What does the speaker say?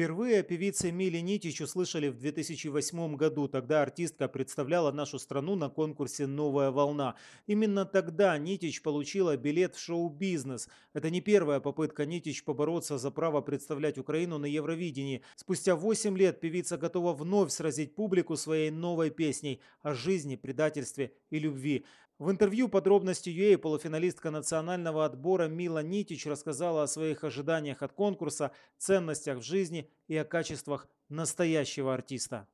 Впервые о певице Миле Нитич услышали в 2008 году. Тогда артистка представляла нашу страну на конкурсе «Новая волна». Именно тогда Нитич получила билет в шоу-бизнес. Это не первая попытка Нитич побороться за право представлять Украину на Евровидении. Спустя 8 лет певица готова вновь сразить публику своей новой песней о жизни, предательстве и любви. В интервью подробности UA полуфиналистка национального отбора Мила Нитич рассказала о своих ожиданиях от конкурса, ценностях в жизни и о качествах настоящего артиста.